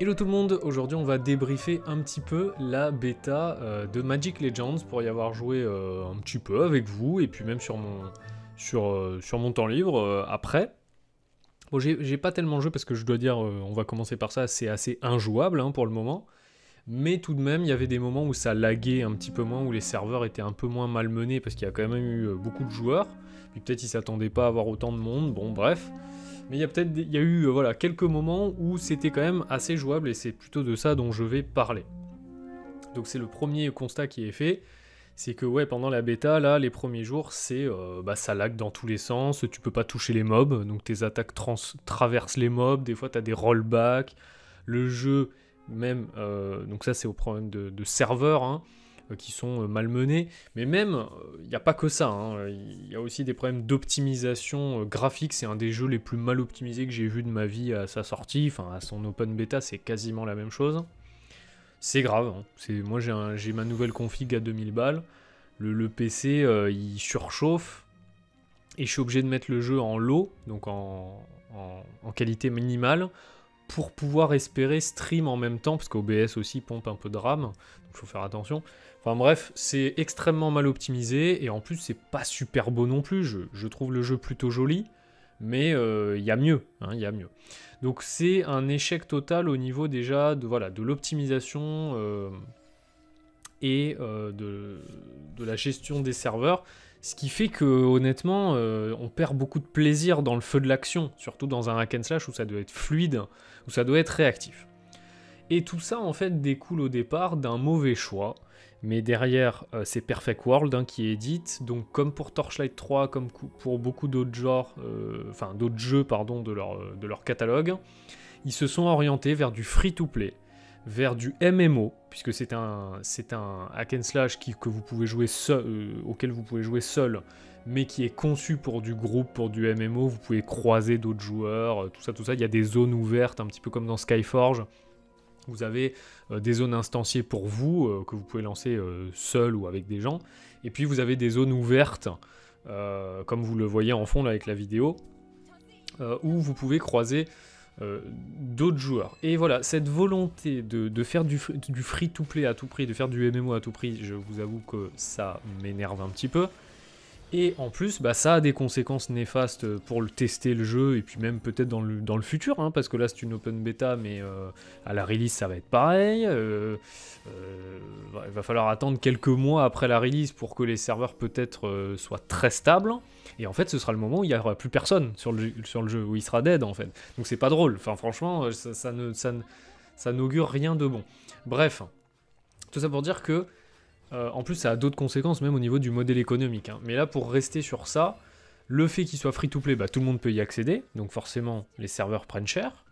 Hello tout le monde, aujourd'hui on va débriefer un petit peu la bêta euh, de Magic Legends pour y avoir joué euh, un petit peu avec vous et puis même sur mon, sur, euh, sur mon temps libre après. Bon j'ai pas tellement joué parce que je dois dire, on va commencer par ça, c'est assez injouable hein, pour le moment. Mais tout de même, il y avait des moments où ça laguait un petit peu moins, où les serveurs étaient un peu moins malmenés parce qu'il y a quand même eu beaucoup de joueurs. Puis peut-être ils s'attendaient pas à avoir autant de monde, bon bref. Mais il y a peut-être, il y a eu euh, voilà quelques moments où c'était quand même assez jouable et c'est plutôt de ça dont je vais parler. Donc c'est le premier constat qui est fait, c'est que ouais pendant la bêta là les premiers jours c'est euh, bah, ça lag dans tous les sens, tu peux pas toucher les mobs, donc tes attaques traversent les mobs, des fois tu as des rollbacks, le jeu même euh, donc ça c'est au problème de, serveur hein, euh, qui sont euh, malmenés. Mais même, il euh, n'y a pas que ça. Hein. Il y a aussi des problèmes d'optimisation graphique. C'est un des jeux les plus mal optimisés que j'ai vu de ma vie à sa sortie. Enfin, à son open beta, c'est quasiment la même chose. C'est grave. Hein. moi, j'ai, j'ai ma nouvelle config à 2000 balles. Le, PC, il surchauffe. Et je suis obligé de mettre le jeu en low, donc en, qualité minimale pour pouvoir espérer stream en même temps, parce qu'OBS aussi pompe un peu de RAM, donc il faut faire attention bref, c'est extrêmement mal optimisé et en plus c'est pas super beau non plus. Je, trouve le jeu plutôt joli, mais il euh, y a mieux, il hein, mieux. Donc c'est un échec total au niveau déjà de voilà de l'optimisation euh, et euh, de, la gestion des serveurs, ce qui fait que honnêtement on perd beaucoup de plaisir dans le feu de l'action, surtout dans un hack and slash où ça doit être fluide, où ça doit être réactif. Et tout ça en fait découle au départ d'un mauvais choix mais derrière, euh, c'est Perfect World hein, qui édite. Donc, comme pour Torchlight 3, comme pour beaucoup d'autres genres, euh, enfin d'autres jeux, pardon, euh, de leur, catalogue, ils se sont orientés vers du free-to-play, vers du MMO, puisque c'est un, hack and slash que vous pouvez jouer seul, auquel vous pouvez jouer seul, mais qui est conçu pour du groupe, pour du MMO. Vous pouvez croiser d'autres joueurs, tout ça, tout ça. Il y a des zones ouvertes, un petit peu comme dans Skyforge vous avez euh, des zones instanciées pour vous, euh, que vous pouvez lancer euh, seul ou avec des gens. Et puis vous avez des zones ouvertes, comme vous le voyez en fond là avec la vidéo, où vous pouvez croiser d'autres joueurs. Et voilà, cette volonté de, faire du free-to-play à tout prix, de faire du MMO à tout prix, je vous avoue que ça m'énerve un petit peu. Et en plus, bah, ça a des conséquences néfastes pour le tester le jeu et puis même peut-être dans le, dans le, futur, hein, parce que là c'est une open beta, mais euh, à la release ça va être pareil. Euh, euh, il va falloir attendre quelques mois après la release pour que les serveurs peut-être soient très stables. Et en fait, ce sera le moment où il n'y aura plus personne sur le, sur le jeu, où il sera dead en fait. Donc c'est pas drôle. Enfin, franchement, ça, n'augure ne, ça rien de bon. Bref, tout ça pour dire que euh, en plus, ça a d'autres conséquences, même au niveau du modèle économique. Hein. Mais là, pour rester sur ça, le fait qu'il soit free-to-play, bah, tout le monde peut y accéder. Donc forcément, les serveurs prennent cher.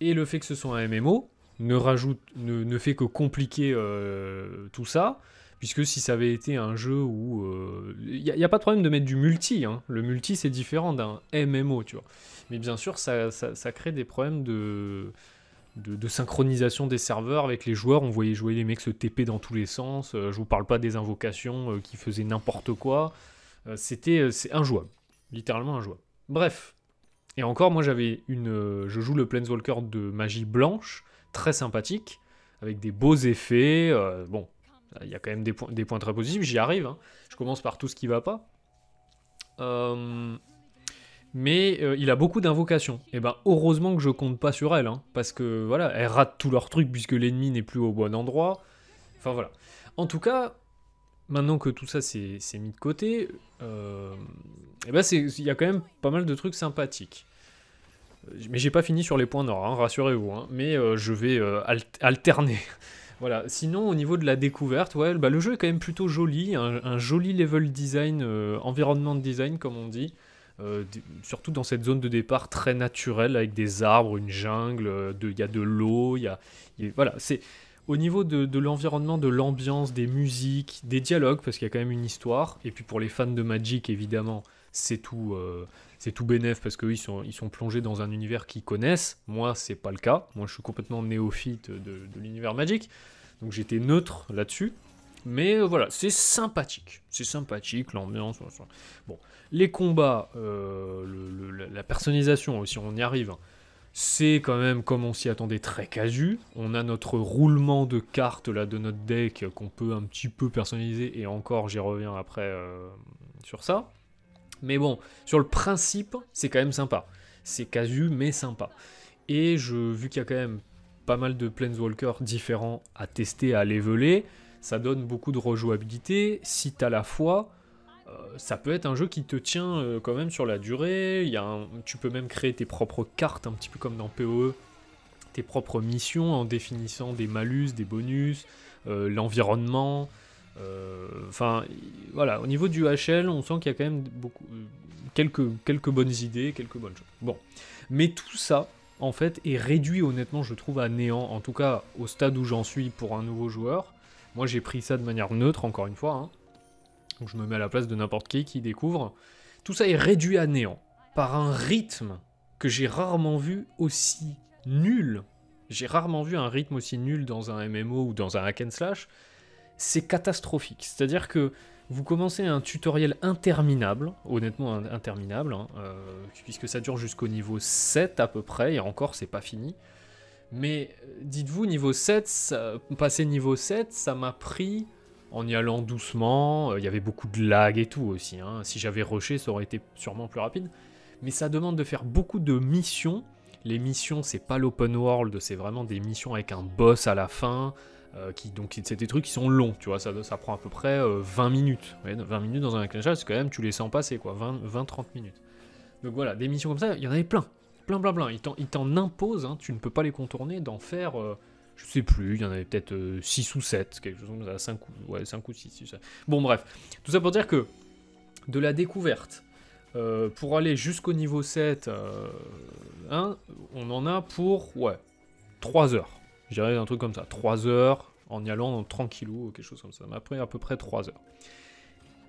Et le fait que ce soit un MMO ne, rajoute, ne, fait que compliquer euh, tout ça. Puisque si ça avait été un jeu où... Il euh, n'y a, pas de problème de mettre du multi. Hein. Le multi, c'est différent d'un MMO, tu vois. Mais bien sûr, ça, ça crée des problèmes de de, synchronisation des serveurs avec les joueurs. On voyait jouer les mecs se TP dans tous les sens. Euh, je vous parle pas des invocations euh, qui faisaient n'importe quoi. Euh, c'était c'est injouable, littéralement un injouable. Bref. Et encore, moi j'avais une, je joue le Planeswalker de magie blanche, très sympathique, avec des beaux effets. bon, il y a quand même des, points, des points très positifs. J'y arrive. Hein. Je commence par tout ce qui va pas. Euh, mais euh, il a beaucoup d'invocations. Et eh ben heureusement que je compte pas sur elle, hein, parce que voilà, elle rate tout leur trucs puisque l'ennemi n'est plus au bon endroit. Enfin voilà. En tout cas, maintenant que tout ça s'est mis de côté, euh, eh ben, il y a quand même pas mal de trucs sympathiques. Euh, mais j'ai pas fini sur les points noirs, hein, rassurez-vous. Hein. mais je vais alterner. voilà. Sinon, au niveau de la découverte, ouais, bah, le jeu est quand même plutôt joli, un, un joli level design, environnement de design comme on dit. Euh, surtout dans cette zone de départ très naturelle avec des arbres, une jungle, euh, il y a de l'eau, il y voilà, c'est au niveau de, l'environnement, de l'ambiance, des musiques, des dialogues parce qu'il y a quand même une histoire et puis pour les fans de Magic évidemment, c'est tout euh, c'est tout bénef parce qu'ils sont, ils sont plongés dans un univers qu'ils connaissent. Moi, c'est pas le cas. Moi, je suis complètement néophyte de l'univers Magic. Donc j'étais neutre là-dessus. Mais euh, voilà, c'est sympathique. C'est sympathique, l'ambiance. Bon, les combats, euh, la personnalisation aussi, on y arrive. Hein. C'est quand même comme on s'y attendait très casu. On a notre roulement de cartes là de notre deck qu'on peut un petit peu personnaliser et encore j'y reviens après euh, sur ça. Mais bon, sur le principe, c'est quand même sympa. C'est casu mais sympa. Et vu qu'il y a quand même pas mal de Planeswalkers différents à tester, à leveler, ça donne beaucoup de rejouabilité. Si t'as la foi, euh, ça peut être un jeu qui te tient euh, quand même sur la durée. Il y a tu peux même créer tes propres cartes, un petit peu comme dans PoE, tes propres missions en définissant des malus, des bonus, euh, l'environnement. Enfin, voilà, au niveau du HL, on sent qu'il y a quand même beaucoup, quelques, quelques bonnes idées, quelques bonnes choses. Bon, mais tout ça, en fait, est réduit honnêtement, je trouve, à néant, en tout cas au stade où j'en suis pour un nouveau joueur. Moi, j'ai pris ça de manière neutre, encore une fois. Hein. Donc, je me mets à la place de n'importe qui qui découvre. Tout ça est réduit à néant par un rythme que j'ai rarement vu aussi nul. J'ai rarement vu un rythme aussi nul dans un MMO ou dans un hack and slash. C'est catastrophique. C'est-à-dire que vous commencez un tutoriel interminable, honnêtement interminable, hein, euh, puisque ça dure jusqu'au niveau 7 à peu près, et encore c'est pas fini. Mais euh, dites-vous, niveau 7, passer niveau 7, ça m'a pris en y allant doucement. Euh, il y avait beaucoup de lag et tout aussi. Hein. Si j'avais rushé, ça aurait été sûrement plus rapide. Mais ça demande de faire beaucoup de missions. Les missions, c'est pas l'open world, c'est vraiment des missions avec un boss à la fin. Euh, qui, donc c'est des trucs qui sont longs, tu vois, ça, prend à peu près 20 minutes. 20 minutes dans un éclairage, c'est quand même, tu les sens passer, quoi, 20-30 minutes. Donc voilà, des missions comme ça, il y en avait plein plein, plein, plein. Ils t'en imposent, hein. tu ne peux pas les contourner, d'en faire, euh, je sais plus, il y en avait peut-être 6 euh, ou 7, quelque chose comme ça, 5 ou, ouais, ou 6, Bon, bref. Tout ça pour dire que de la découverte euh, pour aller jusqu'au niveau 7, hein, on en a pour, ouais, 3 heures. Je dirais un truc comme ça, 3 heures en y allant tranquillou, quelque chose comme ça. Mais après, à peu près 3 heures.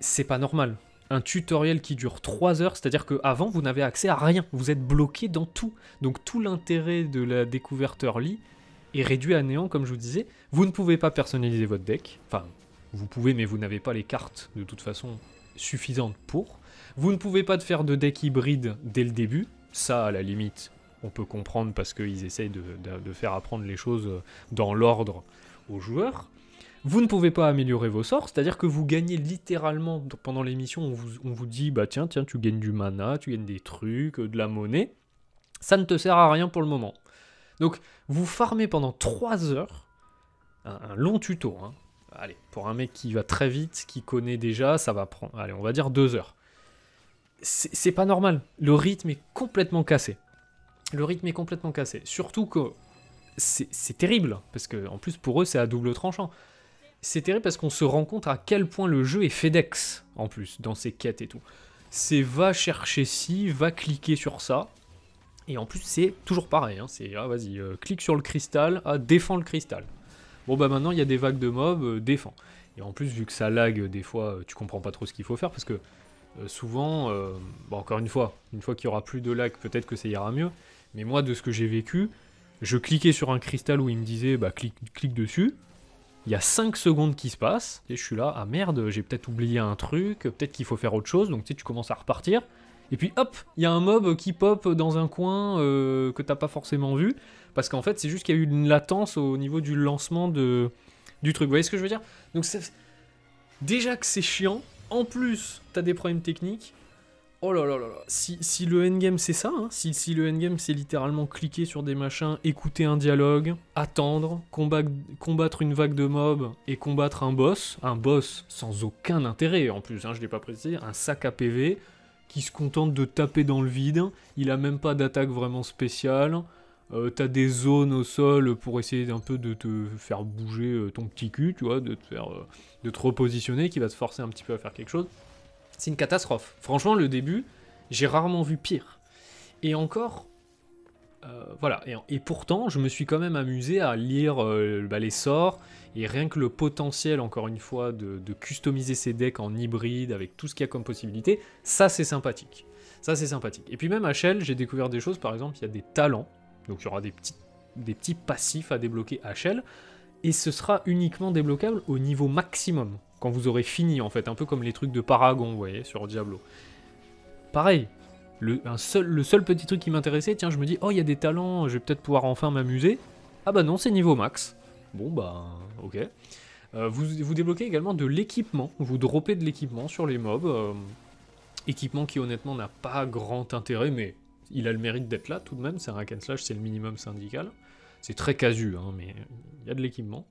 C'est pas normal un tutoriel qui dure 3 heures, c'est-à-dire qu'avant vous n'avez accès à rien, vous êtes bloqué dans tout. Donc tout l'intérêt de la découverte early est réduit à néant comme je vous disais. Vous ne pouvez pas personnaliser votre deck, enfin vous pouvez mais vous n'avez pas les cartes de toute façon suffisantes pour. Vous ne pouvez pas faire de deck hybride dès le début, ça à la limite on peut comprendre parce qu'ils essayent de, de, faire apprendre les choses dans l'ordre aux joueurs vous ne pouvez pas améliorer vos sorts, c'est-à-dire que vous gagnez littéralement pendant l'émission, on vous, dit bah tiens, tiens, tu gagnes du mana, tu gagnes des trucs, euh, de la monnaie. Ça ne te sert à rien pour le moment. Donc vous farmez pendant 3 heures, un, long tuto, hein. allez, pour un mec qui va très vite, qui connaît déjà, ça va prendre, allez, on va dire 2 heures. C'est pas normal, le rythme est complètement cassé. Le rythme est complètement cassé. Surtout que c'est terrible, parce que en plus pour eux c'est à double tranchant c'est terrible parce qu'on se rend compte à quel point le jeu est FedEx en plus dans ses quêtes et tout. C'est va chercher ci, va cliquer sur ça. Et en plus, c'est toujours pareil. Hein. c'est ah, vas-y, euh, clique sur le cristal, ah, défends le cristal. Bon, bah maintenant, il y a des vagues de mobs, euh, défends. Et en plus, vu que ça lag, euh, des fois, tu comprends pas trop ce qu'il faut faire parce que souvent, encore une fois, une fois qu'il y aura plus de lag, peut-être que ça ira mieux. Mais moi, de ce que j'ai vécu, je cliquais sur un cristal où il me disait bah clique, clique dessus, il y a 5 secondes qui se passent, et je suis là, ah merde, j'ai peut-être oublié un truc, peut-être qu'il faut faire autre chose, donc tu sais, tu commences à repartir. Et puis hop, il y a un mob qui pop dans un coin que euh, que t'as pas forcément vu, parce qu'en fait, c'est juste qu'il y a eu une latence au niveau du lancement de, du truc. Vous voyez ce que je veux dire Donc, déjà que c'est chiant, en plus, t'as des problèmes techniques, Oh là là là là, si, le endgame c'est ça, hein, si, le endgame c'est littéralement cliquer sur des machins, écouter un dialogue, attendre, combattre, une vague de mobs et combattre un boss, un boss sans aucun intérêt en plus, je hein, je l'ai pas précisé, un sac à PV qui se contente de taper dans le vide, il a même pas d'attaque vraiment spéciale, euh, t'as des zones au sol pour essayer un peu de te faire bouger euh, ton petit cul, tu vois, de te faire, euh, de te repositionner, qui va te forcer un petit peu à faire quelque chose c'est une catastrophe. Franchement, le début, j'ai rarement vu pire. Et encore, euh, voilà. Et, pourtant, je me suis quand même amusé à lire euh, bah, les sorts, et rien que le potentiel, encore une fois, de, customiser ses decks en hybride, avec tout ce qu'il y a comme possibilité, ça c'est sympathique. Ça c'est sympathique. Et puis même à Shell, j'ai découvert des choses, par exemple, il y a des talents, donc il y aura des petits, des petits passifs à débloquer à Shell, et ce sera uniquement débloquable au niveau maximum quand vous aurez fini en fait, un peu comme les trucs de Paragon, vous voyez, sur Diablo. Pareil, le, seul, le seul petit truc qui m'intéressait, tiens, je me dis, oh, il y a des talents, je vais peut-être pouvoir enfin m'amuser. Ah bah non, c'est niveau max. Bon bah, ok. Euh, vous, vous, débloquez également de l'équipement, vous dropez de l'équipement sur les mobs. Euh, équipement qui honnêtement n'a pas grand intérêt, mais il a le mérite d'être là tout de même, c'est un hack and slash, c'est le minimum syndical. C'est très casu, hein, mais il y a de l'équipement.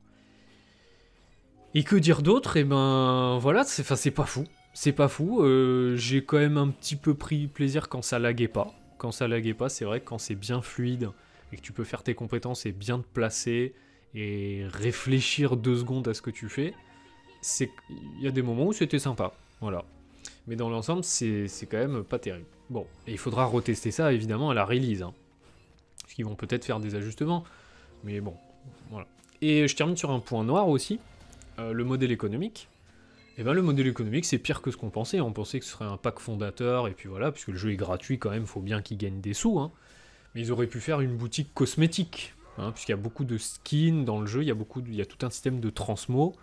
Et que dire d'autre Et eh ben voilà, c'est pas fou. C'est pas fou. Euh, j'ai quand même un petit peu pris plaisir quand ça laguait pas. Quand ça laguait pas, c'est vrai que quand c'est bien fluide et que tu peux faire tes compétences et bien te placer et réfléchir deux secondes à ce que tu fais, il y a des moments où c'était sympa. Voilà. Mais dans l'ensemble, c'est quand même pas terrible. Bon, et il faudra retester ça évidemment à la release. Hein. Parce qu'ils vont peut-être faire des ajustements. Mais bon, voilà. Et je termine sur un point noir aussi. Euh, le modèle économique, et eh ben le modèle économique c'est pire que ce qu'on pensait. On pensait que ce serait un pack fondateur, et puis voilà, puisque le jeu est gratuit quand même, faut bien qu'ils gagnent des sous. Hein. Mais ils auraient pu faire une boutique cosmétique, hein, puisqu'il y a beaucoup de skins dans le jeu, il y a, beaucoup il y a tout un système de transmo,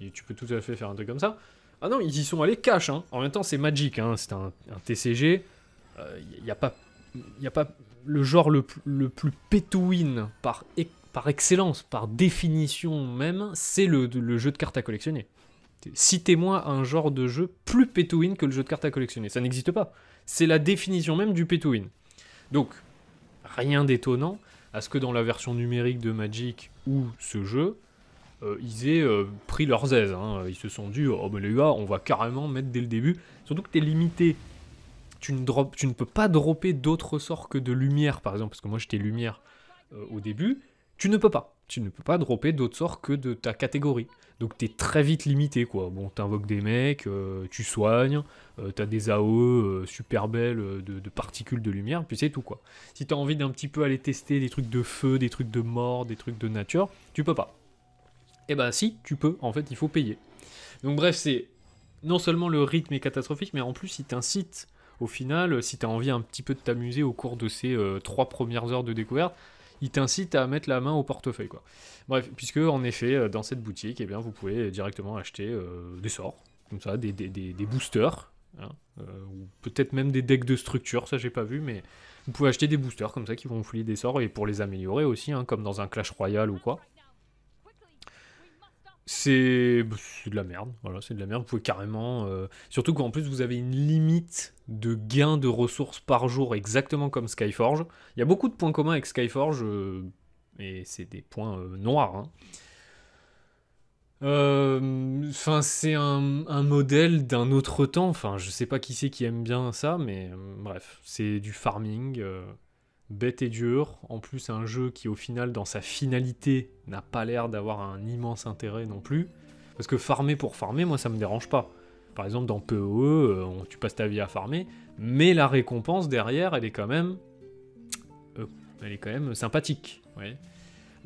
et tu peux tout à fait faire un truc comme ça. Ah non, ils y sont allés cash, hein. en même temps c'est Magic, c'est un, TCG, il n'y a, pas... Y a pas le genre le, plus pétouine par par excellence, par définition même, c'est le, jeu de cartes à collectionner. Citez-moi un genre de jeu plus pay que le jeu de cartes à collectionner. Ça n'existe pas. C'est la définition même du pay Donc, rien d'étonnant à ce que dans la version numérique de Magic ou ce jeu, euh, ils aient euh, pris leurs aises. Hein. Ils se sont dit, oh mais les gars, on va carrément mettre dès le début. Surtout que tu es limité. Tu ne, tu ne peux pas dropper d'autres sorts que de lumière, par exemple, parce que moi j'étais lumière euh, au début tu ne peux pas. Tu ne peux pas dropper d'autres sorts que de ta catégorie. Donc t'es très vite limité quoi. Bon, t'invoques des mecs, euh, tu soignes, tu euh, t'as des AOE euh, super belles de, particules de lumière, puis c'est tout quoi. Si t'as envie d'un petit peu aller tester des trucs de feu, des trucs de mort, des trucs de nature, tu peux pas. Eh ben si, tu peux, en fait il faut payer. Donc bref, c'est non seulement le rythme est catastrophique, mais en plus il t'incite au final, si t'as envie un petit peu de t'amuser au cours de ces trois premières heures de découverte, il t'incite à mettre la main au portefeuille. Quoi. Bref, puisque en effet, euh, dans cette boutique, eh bien, vous pouvez directement acheter euh, des sorts, comme ça, des, boosters, hein, euh, ou peut-être même des decks de structure, ça j'ai pas vu, mais vous pouvez acheter des boosters comme ça qui vont vous des sorts et pour les améliorer aussi, hein, comme dans un Clash Royale ou quoi. Bah, c'est de la merde. Voilà, c'est de la merde. Vous pouvez carrément. Euh, surtout qu'en plus, vous avez une limite de gain de ressources par jour, exactement comme Skyforge. Il y a beaucoup de points communs avec Skyforge, euh, et c'est des points euh, noirs. Hein. Enfin, c'est un, un, modèle d'un autre temps. Enfin, je sais pas qui c'est qui aime bien ça, mais bref, c'est du farming bête et dure, En plus, un jeu qui, au final, dans sa finalité, n'a pas l'air d'avoir un immense intérêt non plus. Parce que farmer pour farmer, moi, ça me dérange pas. Par exemple, dans PoE, euh, tu passes ta vie à farmer, mais la récompense derrière, elle est quand même, euh, elle est quand même sympathique.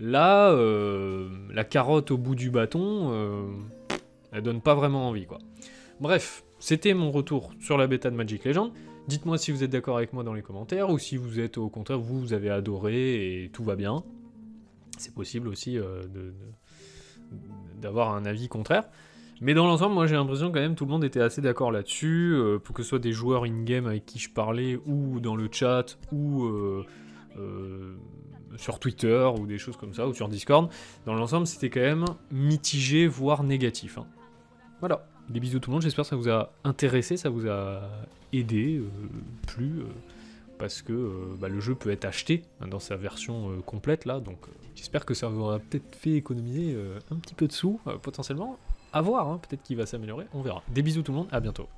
Là, euh, la carotte au bout du bâton, elle donne pas vraiment envie, quoi. Bref, c'était mon retour sur la bêta de Magic Legends. Dites-moi si vous êtes d'accord avec moi dans les commentaires ou si vous êtes au contraire, vous, vous avez adoré et tout va bien. C'est possible aussi euh, d'avoir un avis contraire. Mais dans l'ensemble, moi j'ai l'impression quand même tout le monde était assez d'accord là-dessus, euh, pour que ce soit des joueurs in-game avec qui je parlais, ou dans le chat, ou euh, sur Twitter, ou des choses comme ça, ou sur Discord. Dans l'ensemble, c'était quand même mitigé, voire négatif. Hein. Voilà. Des bisous tout le monde, j'espère que ça vous a intéressé, ça vous a aider euh, plus, euh, parce que euh, bah, le jeu peut être acheté hein, dans sa version complète là, donc j'espère que ça vous aura peut-être fait économiser un petit peu de sous potentiellement. À voir, hein, peut-être qu'il va s'améliorer, on verra. Des bisous tout le monde, à bientôt.